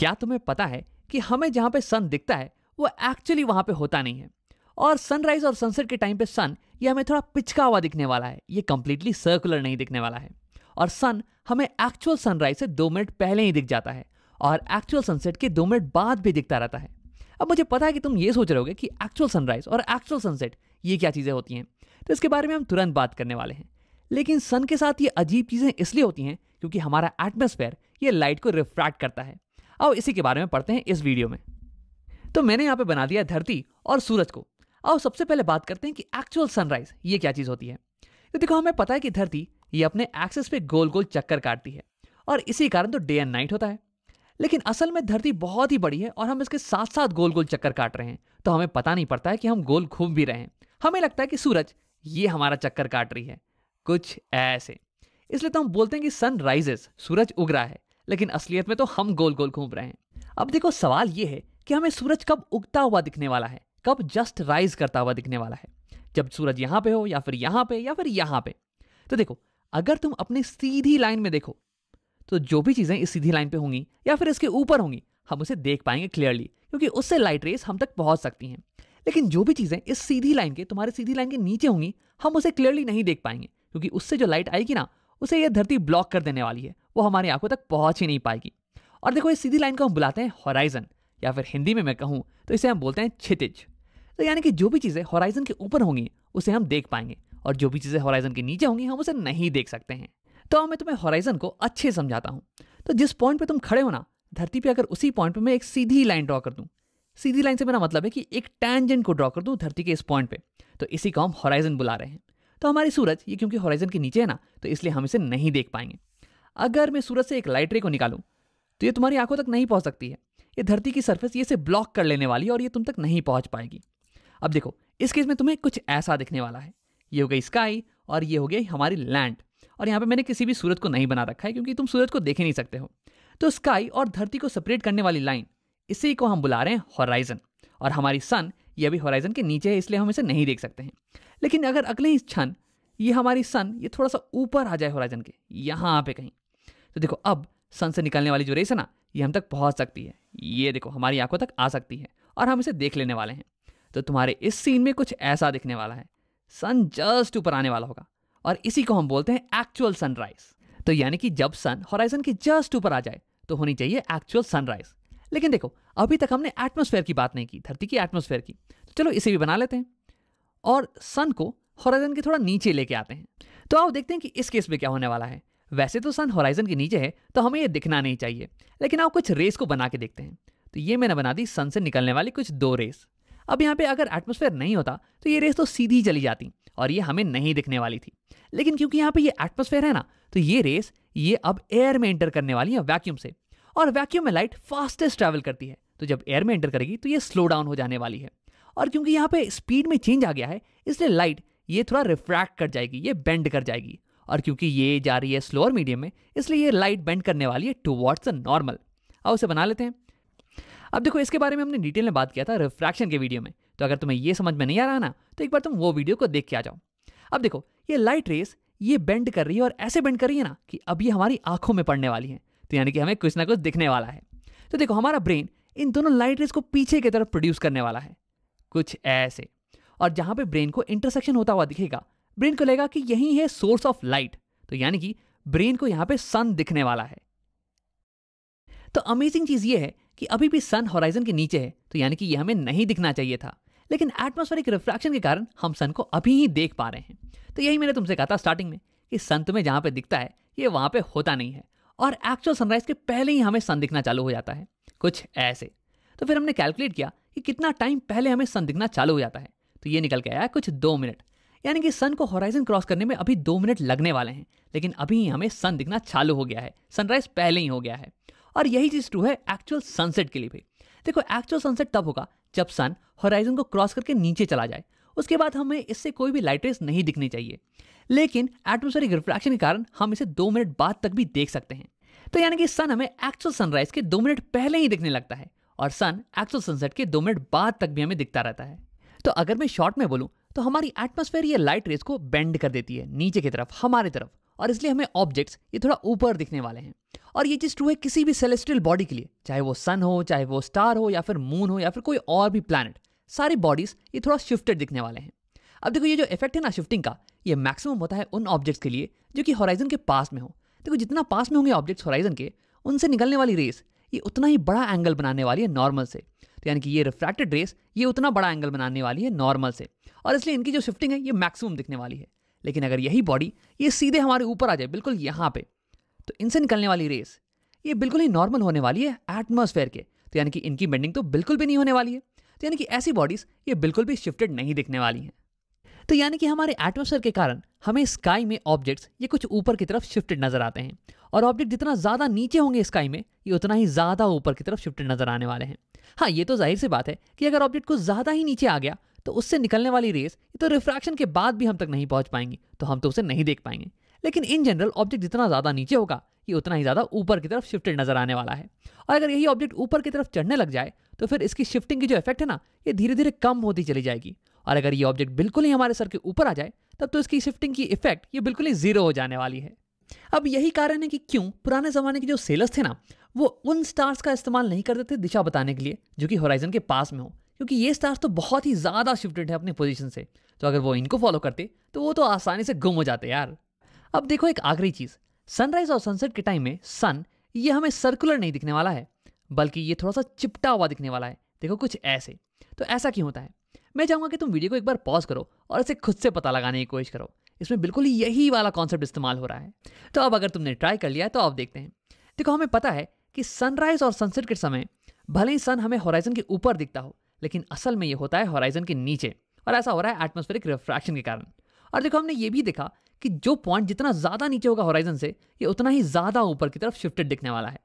क्या तुम्हें पता है कि हमें जहां पे सन दिखता है वो एक्चुअली वहां पे होता नहीं है और सनराइज और सनसेट के टाइम पे सन ये हमें थोड़ा पिचका हुआ दिखने वाला है ये कंप्लीटली सर्कुलर नहीं दिखने वाला है और सन हमें एक्चुअल सनराइज से दो मिनट पहले ही दिख जाता है और एक्चुअल सनसेट के दो मिनट बाद भी दिखता रहता है अब मुझे पता है कि तुम ये सोच रहे हो कि एक्चुअल सनराइज और एक्चुअल सनसेट ये क्या चीज़ें होती हैं तो इसके बारे में हम तुरंत बात करने वाले हैं लेकिन सन के साथ ये अजीब चीज़ें इसलिए होती हैं क्योंकि हमारा एटमोसफेयर ये लाइट को रिफ्रैक्ट करता है आओ इसी के बारे में पढ़ते हैं इस वीडियो में तो मैंने यहाँ पे बना दिया धरती और सूरज को आओ सबसे पहले बात करते हैं कि एक्चुअल सनराइज ये क्या चीज़ होती है तो देखो हमें पता है कि धरती ये अपने एक्सेस पे गोल गोल चक्कर काटती है और इसी कारण तो डे एंड नाइट होता है लेकिन असल में धरती बहुत ही बड़ी है और हम इसके साथ साथ गोल गोल चक्कर काट रहे हैं तो हमें पता नहीं पड़ता है कि हम गोल घूम भी रहे हैं हमें लगता है कि सूरज ये हमारा चक्कर काट रही है कुछ ऐसे इसलिए तो हम बोलते हैं कि सन राइजेस सूरज उग रहा है लेकिन असलियत में तो हम गोल गोल घूम रहे हैं अब देखो सवाल ये है कि हमें सूरज कब उगता हुआ दिखने वाला है कब जस्ट राइज करता हुआ दिखने वाला है जब सूरज यहाँ पे हो या फिर यहाँ पे या फिर यहाँ पे तो देखो अगर तुम अपनी सीधी लाइन में देखो तो जो भी चीज़ें इस सीधी लाइन पे होंगी या फिर इसके ऊपर होंगी हम उसे देख पाएंगे क्लियरली क्योंकि उससे लाइट रेस हम तक पहुंच सकती हैं लेकिन जो भी चीज़ें इस सीधी लाइन के तुम्हारे सीधी लाइन के नीचे होंगी हम उसे क्लियरली नहीं देख पाएंगे क्योंकि उससे जो लाइट आएगी ना उसे यह धरती ब्लॉक कर देने वाली है वो हमारी आंखों तक पहुंच ही नहीं पाएगी और देखो इस सीधी लाइन को हम बुलाते हैं हॉराइजन या फिर हिंदी में मैं कहूँ तो इसे हम बोलते हैं छितिज तो यानी कि जो भी चीज़ें हॉराइजन के ऊपर होंगी उसे हम देख पाएंगे और जो भी चीज़ें हॉराइजन के नीचे होंगी हम उसे नहीं देख सकते हैं तो मैं तुम्हें हॉराइजन को अच्छे समझाता हूँ तो जिस पॉइंट पर तुम खड़े हो ना धरती पर अगर उसी पॉइंट पर मैं एक सीधी लाइन ड्रॉ कर दूँ सीधी लाइन से मेरा मतलब है कि एक टैंजेंट को ड्रॉ कर दूँ धरती के इस पॉइंट पर तो इसी को हम हॉराइजन बुला रहे हैं तो हमारी सूरज ये क्योंकि हॉराइजन के नीचे है ना तो इसलिए हम इसे नहीं देख पाएंगे अगर मैं सूरज से एक लाइट रे को निकालूं तो ये तुम्हारी आंखों तक नहीं पहुँच सकती है ये धरती की सरफेस ये इसे ब्लॉक कर लेने वाली है और ये तुम तक नहीं पहुँच पाएगी अब देखो इस केस में तुम्हें कुछ ऐसा दिखने वाला है ये हो गई स्काई और ये हो गई हमारी लैंड और यहाँ पे मैंने किसी भी सूरज को नहीं बना रखा है क्योंकि तुम सूरज को देख ही नहीं सकते हो तो स्काई और धरती को सेपरेट करने वाली लाइन इसी को हम बुला रहे हैं हॉराइजन और हमारी सन ये अभी हॉराइजन के नीचे है इसलिए हम इसे नहीं देख सकते हैं लेकिन अगर अगले ही क्षण ये हमारी सन ये थोड़ा सा ऊपर आ जाए होराइजन के यहाँ पे कहीं तो देखो अब सन से निकलने वाली जो रेस है ना ये हम तक पहुँच सकती है ये देखो हमारी आंखों तक आ सकती है और हम इसे देख लेने वाले हैं तो तुम्हारे इस सीन में कुछ ऐसा दिखने वाला है सन जस्ट ऊपर आने वाला होगा और इसी को हम बोलते हैं एक्चुअल सनराइज तो यानी कि जब सन हॉराइजन के जस्ट ऊपर आ जाए तो होनी चाहिए एक्चुअल सनराइज लेकिन देखो अभी तक हमने एटमोसफेयर की बात नहीं की धरती की एटमोसफेयर की तो चलो इसे भी बना लेते हैं और सन को हॉराइजन के थोड़ा नीचे लेके आते हैं तो आओ देखते हैं कि इस केस में क्या होने वाला है वैसे तो सन हॉराइजन के नीचे है तो हमें ये दिखना नहीं चाहिए लेकिन आओ कुछ रेस को बना के देखते हैं तो ये मैंने बना दी सन से निकलने वाली कुछ दो रेस अब यहाँ पे अगर एटमोसफेयर नहीं होता तो ये रेस तो सीधी चली जाती और ये हमें नहीं दिखने वाली थी लेकिन क्योंकि यहाँ पे ये एटमोसफेयर है ना तो ये रेस ये अब एयर में एंटर करने वाली है वैक्यूम से और वैक्यूम में लाइट फास्टेस्ट ट्रैवल करती है तो जब एयर में एंटर करेगी तो ये स्लो डाउन हो जाने वाली है और क्योंकि यहाँ पे स्पीड में चेंज आ गया है इसलिए लाइट ये थोड़ा रिफ्रैक्ट कर जाएगी ये बेंड कर जाएगी और क्योंकि ये जा रही है स्लोअर मीडियम में इसलिए ये लाइट बेंड करने वाली है टू अ नॉर्मल अब उसे बना लेते हैं अब देखो इसके बारे में हमने डिटेल में बात किया था रिफ्रैक्शन के वीडियो में तो अगर तुम्हें ये समझ में नहीं आ रहा ना तो एक बार तुम वो वीडियो को देख के आ जाओ अब देखो ये लाइट रेस ये बेंड कर रही है और ऐसे बेंड कर रही है ना कि अब ये हमारी आंखों में पड़ने वाली है तो यानी कि हमें कुछ ना कुछ दिखने वाला है तो देखो हमारा ब्रेन इन दोनों लाइट रेस को पीछे की तरफ प्रोड्यूस करने वाला है कुछ ऐसे और जहां पे ब्रेन को इंटरसेक्शन होता हुआ दिखेगा ब्रेन को लगेगा कि यही है सोर्स ऑफ लाइट तो यानी कि ब्रेन को यहां पे सन दिखने वाला है तो अमेजिंग चीज ये है कि अभी भी सन होराइजन के नीचे है तो यानी कि यह हमें नहीं दिखना चाहिए था लेकिन एटमोस्फेरिक रिफ्रैक्शन के कारण हम सन को अभी ही देख पा रहे हैं तो यही मैंने तुमसे कहा था स्टार्टिंग में कि सन तुम्हें जहां पे दिखता है ये वहां पे होता नहीं है और एक्चुअल सनराइज के पहले ही हमें सन दिखना चालू हो जाता है कुछ ऐसे तो फिर हमने कैलकुलेट किया कि कितना टाइम पहले हमें सन दिखना चालू हो जाता है तो ये निकल के आया कुछ दो मिनट यानी कि सन को होराइजन क्रॉस करने में अभी दो मिनट लगने वाले हैं लेकिन अभी हमें सन दिखना चालू हो गया है सनराइज पहले ही हो गया है और यही चीज़ ट्रू है एक्चुअल सनसेट के लिए भी देखो एक्चुअल सनसेट तब होगा जब सन होराइजन को क्रॉस करके नीचे चला जाए उसके बाद हमें इससे कोई भी लाइट रेस नहीं दिखनी चाहिए लेकिन एटमोस्फेरिक रिफ्रैक्शन के कारण हम इसे दो मिनट बाद तक भी देख सकते हैं तो यानी कि सन हमें एक्चुअल सनराइज के दो मिनट पहले ही दिखने लगता है और सन एक्चुअल सनसेट के दो मिनट बाद तक भी हमें दिखता रहता है तो अगर मैं शॉर्ट में बोलूँ तो हमारी एटमोसफेयर ये लाइट रेस को बेंड कर देती है नीचे की तरफ हमारी तरफ और इसलिए हमें ऑब्जेक्ट्स ये थोड़ा ऊपर दिखने वाले हैं और ये चीज़ ट्रू है किसी भी सेलेस्ट्रियल बॉडी के लिए चाहे वो सन हो चाहे वो स्टार हो या फिर मून हो या फिर कोई और भी प्लानट सारी बॉडीज़ ये थोड़ा शिफ्टेड दिखने वाले हैं अब देखो ये जो इफेक्ट है ना शिफ्टिंग का ये मैक्सिमम होता है उन ऑब्जेक्ट्स के लिए जो कि हॉराइजन के पास में हो देखो जितना पास में होंगे ऑब्जेक्ट्स हॉराइजन के उनसे निकलने वाली रेस ये उतना ही बड़ा एंगल बनाने वाली है नॉर्मल से तो यानी कि ये रिफ्रैक्टेड रेस ये उतना बड़ा एंगल बनाने वाली है नॉर्मल से और इसलिए इनकी जो शिफ्टिंग है ये मैक्सिमम दिखने वाली है लेकिन अगर यही बॉडी ये सीधे हमारे ऊपर आ जाए बिल्कुल यहाँ पे तो इनसे निकलने वाली रेस ये बिल्कुल ही नॉर्मल होने वाली है एटमोसफेयर के तो यानी कि इनकी बेंडिंग तो बिल्कुल भी नहीं होने वाली है तो यानी कि ऐसी बॉडीज़ ये बिल्कुल भी शिफ्टेड नहीं दिखने वाली हैं तो यानी कि हमारे एटमोसफेयर के कारण हमें स्काई में ऑब्जेक्ट्स ये कुछ ऊपर की तरफ शिफ्टेड नजर आते हैं और ऑब्जेक्ट जितना ज़्यादा नीचे होंगे स्काई में ये उतना ही ज़्यादा ऊपर की तरफ शिफ्टेड नजर आने वाले हैं हाँ ये तो जाहिर सी बात है कि अगर ऑब्जेक्ट कुछ ज़्यादा ही नीचे आ गया तो उससे निकलने वाली रेस ये तो रिफ्रैक्शन के बाद भी हम तक नहीं पहुंच पाएंगी तो हम तो उसे नहीं देख पाएंगे लेकिन इन जनरल ऑब्जेक्ट जितना ज़्यादा नीचे होगा ये उतना ही ज़्यादा ऊपर की तरफ शिफ्टेड नजर आने वाला है और अगर यही ऑब्जेक्ट ऊपर की तरफ चढ़ने लग जाए तो फिर इसकी शिफ्टिंग की जो इफेक्ट है ना ये धीरे धीरे कम होती चली जाएगी और अगर ये ऑब्जेक्ट बिल्कुल ही हमारे सर के ऊपर आ जाए तब तो इसकी शिफ्टिंग की इफेक्ट ये बिल्कुल ही जीरो हो जाने वाली है अब यही कारण है कि क्यों पुराने ज़माने के जो सेलर्स थे ना वो उन स्टार्स का इस्तेमाल नहीं करते थे दिशा बताने के लिए जो कि होराइजन के पास में हो क्योंकि ये स्टार्स तो बहुत ही ज़्यादा शिफ्टेड है अपनी पोजिशन से तो अगर वो इनको फॉलो करते तो वो तो आसानी से गुम हो जाते यार अब देखो एक आखिरी चीज़ सनराइज और सनसेट के टाइम में सन ये हमें सर्कुलर नहीं दिखने वाला है बल्कि ये थोड़ा सा चिपटा हुआ दिखने वाला है देखो कुछ ऐसे तो ऐसा क्यों होता है मैं चाहूँगा कि तुम वीडियो को एक बार पॉज करो और इसे खुद से पता लगाने की कोशिश करो इसमें बिल्कुल यही वाला कॉन्सेप्ट इस्तेमाल हो रहा है तो अब अगर तुमने ट्राई कर लिया है तो आप देखते हैं देखो हमें पता है कि सनराइज और सनसेट के समय भले ही सन हमें हॉराइजन के ऊपर दिखता हो लेकिन असल में ये होता है हॉराइजन के नीचे और ऐसा हो रहा है एटमोस्फेरिक रिफ्रैक्शन के कारण और देखो हमने ये भी देखा कि जो पॉइंट जितना ज़्यादा नीचे होगा हॉराइजन से ये उतना ही ज़्यादा ऊपर की तरफ शिफ्टेड दिखने वाला है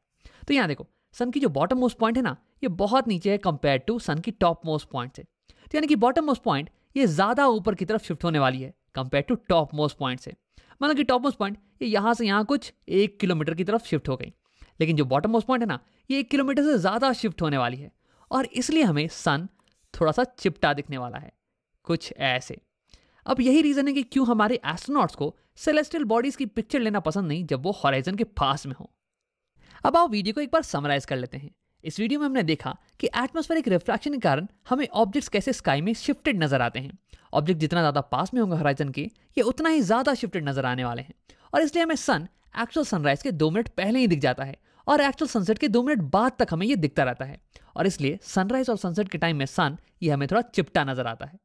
तो यहाँ देखो सन की जो बॉटम मोस्ट पॉइंट है ना ये बहुत नीचे है कंपेयर टू सन की टॉप मोस्ट पॉइंट से तो यानी कि बॉटम मोस्ट पॉइंट ये ज़्यादा ऊपर की तरफ शिफ्ट होने वाली है compare to top most point से मतलब कि टॉप मोस्ट पॉइंट ये यहाँ से यहाँ कुछ एक किलोमीटर की तरफ शिफ्ट हो गई लेकिन जो बॉटम मोस्ट पॉइंट है ना ये एक किलोमीटर से ज़्यादा शिफ्ट होने वाली है और इसलिए हमें सन थोड़ा सा चिपटा दिखने वाला है कुछ ऐसे अब यही रीज़न है कि क्यों हमारे एस्ट्रोनॉट्स को सेलेस्टियल बॉडीज़ की पिक्चर लेना पसंद नहीं जब वो हॉराइजन के पास में हो अब आओ वीडियो को एक बार समराइज कर लेते हैं इस वीडियो में हमने देखा कि एटमॉस्फेरिक रिफ्रैक्शन के कारण हमें ऑब्जेक्ट्स कैसे स्काई में शिफ्टेड नजर आते हैं ऑब्जेक्ट जितना ज़्यादा पास में होंगे हराइजन के ये उतना ही ज़्यादा शिफ्टेड नजर आने वाले हैं और इसलिए हमें सन एक्चुअल सनराइज के दो मिनट पहले ही दिख जाता है और एक्चुअल सनसेट के दो मिनट बाद तक हमें ये दिखता रहता है और इसलिए सनराइज और सनसेट के टाइम में सन ये हमें थोड़ा चिपटा नजर आता है